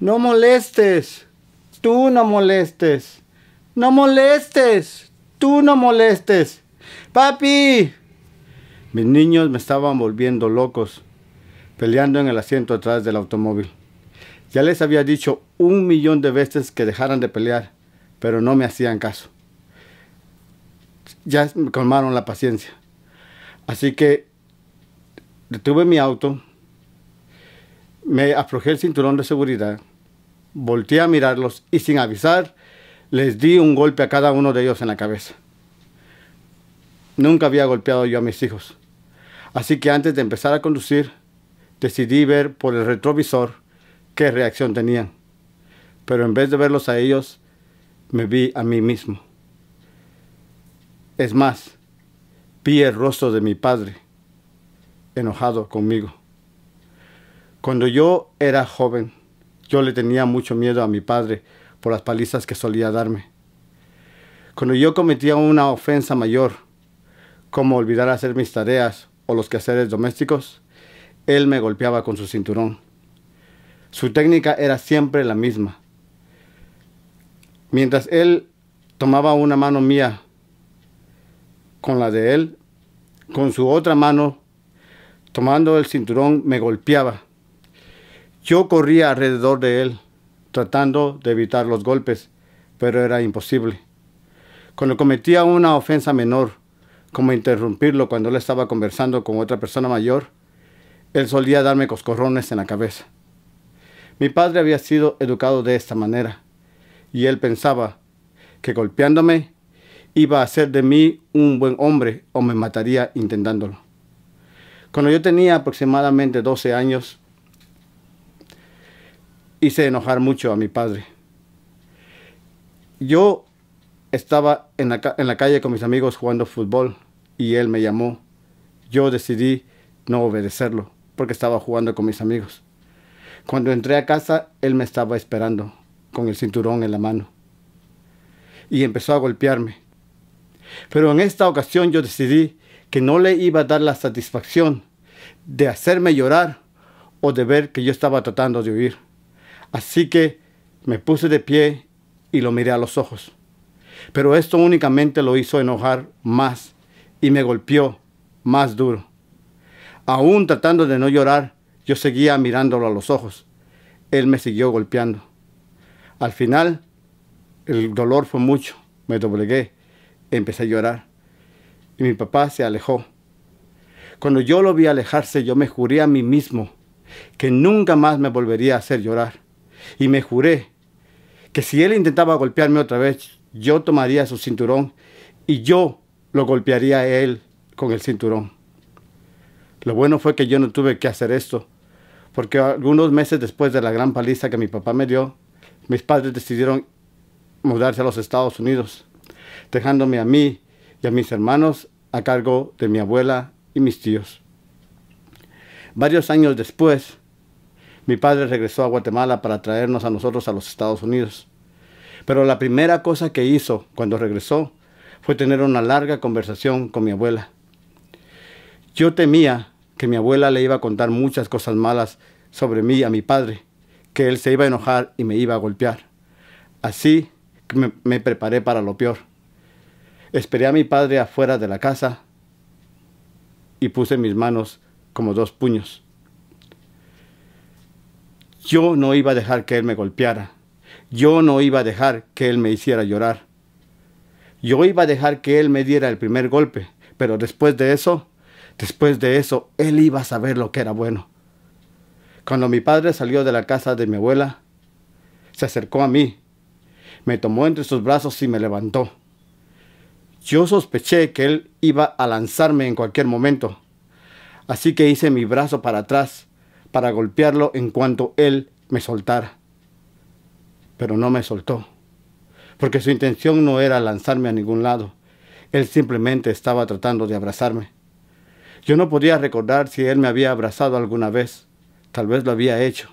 No molestes, tú no molestes. No molestes, tú no molestes. Papi. Mis niños me estaban volviendo locos, peleando en el asiento atrás del automóvil. Ya les había dicho un millón de veces que dejaran de pelear, pero no me hacían caso. Ya me colmaron la paciencia. Así que detuve mi auto, me aflojé el cinturón de seguridad, volteé a mirarlos y sin avisar les di un golpe a cada uno de ellos en la cabeza. Nunca había golpeado yo a mis hijos. Así que antes de empezar a conducir, decidí ver por el retrovisor qué reacción tenían. Pero en vez de verlos a ellos, me vi a mí mismo. Es más, vi el rostro de mi padre, enojado conmigo. Cuando yo era joven, yo le tenía mucho miedo a mi padre por las palizas que solía darme. Cuando yo cometía una ofensa mayor, como olvidar hacer mis tareas o los quehaceres domésticos, él me golpeaba con su cinturón. Su técnica era siempre la misma. Mientras él tomaba una mano mía con la de él, con su otra mano, tomando el cinturón, me golpeaba yo corría alrededor de él, tratando de evitar los golpes, pero era imposible. Cuando cometía una ofensa menor, como interrumpirlo cuando él estaba conversando con otra persona mayor, él solía darme coscorrones en la cabeza. Mi padre había sido educado de esta manera, y él pensaba que golpeándome iba a hacer de mí un buen hombre o me mataría intentándolo. Cuando yo tenía aproximadamente 12 años, hice enojar mucho a mi padre. Yo estaba en la, calle con mis amigos jugando fútbol y él me llamó. Yo decidí no obedecerlo porque estaba jugando con mis amigos. Cuando entré a casa, él me estaba esperando con el cinturón en la mano y empezó a golpearme. Pero en esta ocasión yo decidí que no le iba a dar la satisfacción de hacerme llorar o de ver que yo estaba tratando de huir. Así que me puse de pie y lo miré a los ojos. Pero esto únicamente lo hizo enojar más y me golpeó más duro. Aún tratando de no llorar, yo seguía mirándolo a los ojos. Él me siguió golpeando. Al final, el dolor fue mucho. Me doblegué. Empecé a llorar. Y mi papá se alejó. Cuando yo lo vi alejarse, yo me juré a mí mismo que nunca más me volvería a hacer llorar y me juré que si él intentaba golpearme otra vez, yo tomaría su cinturón y yo lo golpearía él con el cinturón. Lo bueno fue que yo no tuve que hacer esto, porque algunos meses después de la gran paliza que mi papá me dio, mis padres decidieron mudarse a los Estados Unidos, dejándome a mí y a mis hermanos a cargo de mi abuela y mis tíos. Varios años después, mi padre regresó a Guatemala para traernos a nosotros a los Estados Unidos. Pero la primera cosa que hizo cuando regresó fue tener una larga conversación con mi abuela. Yo temía que mi abuela le iba a contar muchas cosas malas sobre mí a mi padre, que él se iba a enojar y me iba a golpear. Así me, me preparé para lo peor. Esperé a mi padre afuera de la casa y puse mis manos como dos puños. Yo no iba a dejar que él me golpeara. Yo no iba a dejar que él me hiciera llorar. Yo iba a dejar que él me diera el primer golpe, pero después de eso, después de eso, él iba a saber lo que era bueno. Cuando mi padre salió de la casa de mi abuela, se acercó a mí, me tomó entre sus brazos y me levantó. Yo sospeché que él iba a lanzarme en cualquier momento, así que hice mi brazo para atrás para golpearlo en cuanto él me soltara. Pero no me soltó, porque su intención no era lanzarme a ningún lado. Él simplemente estaba tratando de abrazarme. Yo no podía recordar si él me había abrazado alguna vez. Tal vez lo había hecho,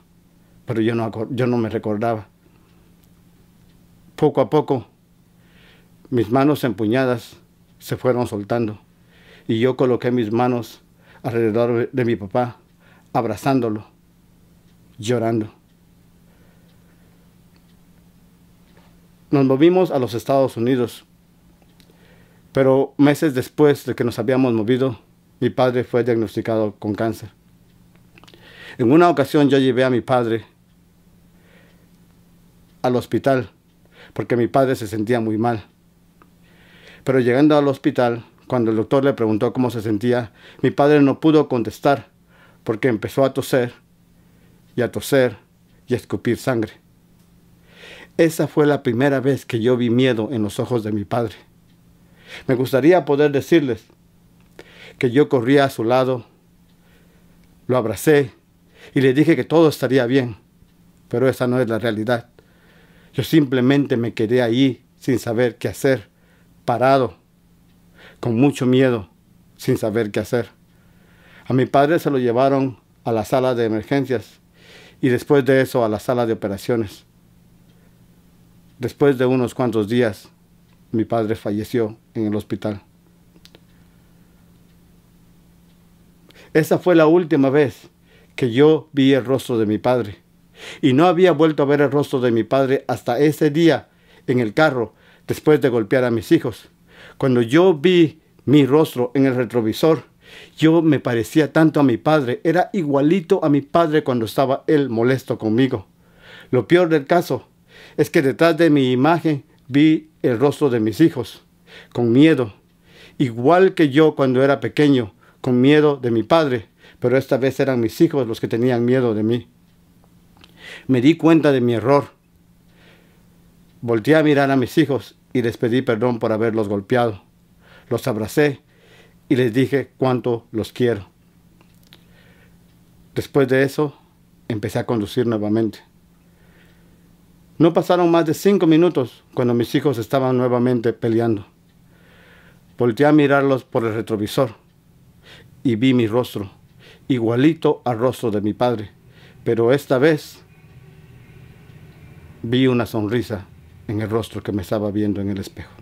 pero yo no, me recordaba. Poco a poco, mis manos empuñadas se fueron soltando y yo coloqué mis manos alrededor de mi papá abrazándolo, llorando. Nos movimos a los Estados Unidos, pero meses después de que nos habíamos movido, mi padre fue diagnosticado con cáncer. En una ocasión yo llevé a mi padre al hospital porque mi padre se sentía muy mal. Pero llegando al hospital, cuando el doctor le preguntó cómo se sentía, mi padre no pudo contestar porque empezó a toser y a toser y a escupir sangre. Esa fue la primera vez que yo vi miedo en los ojos de mi padre. Me gustaría poder decirles que yo corría a su lado, lo abracé y le dije que todo estaría bien, pero esa no es la realidad. Yo simplemente me quedé ahí sin saber qué hacer, parado, con mucho miedo, sin saber qué hacer. A mi padre se lo llevaron a la sala de emergencias y después de eso a la sala de operaciones. Después de unos cuantos días, mi padre falleció en el hospital. Esa fue la última vez que yo vi el rostro de mi padre. Y no había vuelto a ver el rostro de mi padre hasta ese día en el carro, después de golpear a mis hijos. Cuando yo vi mi rostro en el retrovisor, yo me parecía tanto a mi padre, era igualito a mi padre cuando estaba él molesto conmigo. Lo peor del caso es que detrás de mi imagen vi el rostro de mis hijos, con miedo, igual que yo cuando era pequeño, con miedo de mi padre, pero esta vez eran mis hijos los que tenían miedo de mí. Me di cuenta de mi error. Volté a mirar a mis hijos y les pedí perdón por haberlos golpeado. Los abracé y les dije cuánto los quiero. Después de eso, empecé a conducir nuevamente. No pasaron más de cinco minutos cuando mis hijos estaban nuevamente peleando. Volté a mirarlos por el retrovisor y vi mi rostro, igualito al rostro de mi padre, pero esta vez vi una sonrisa en el rostro que me estaba viendo en el espejo.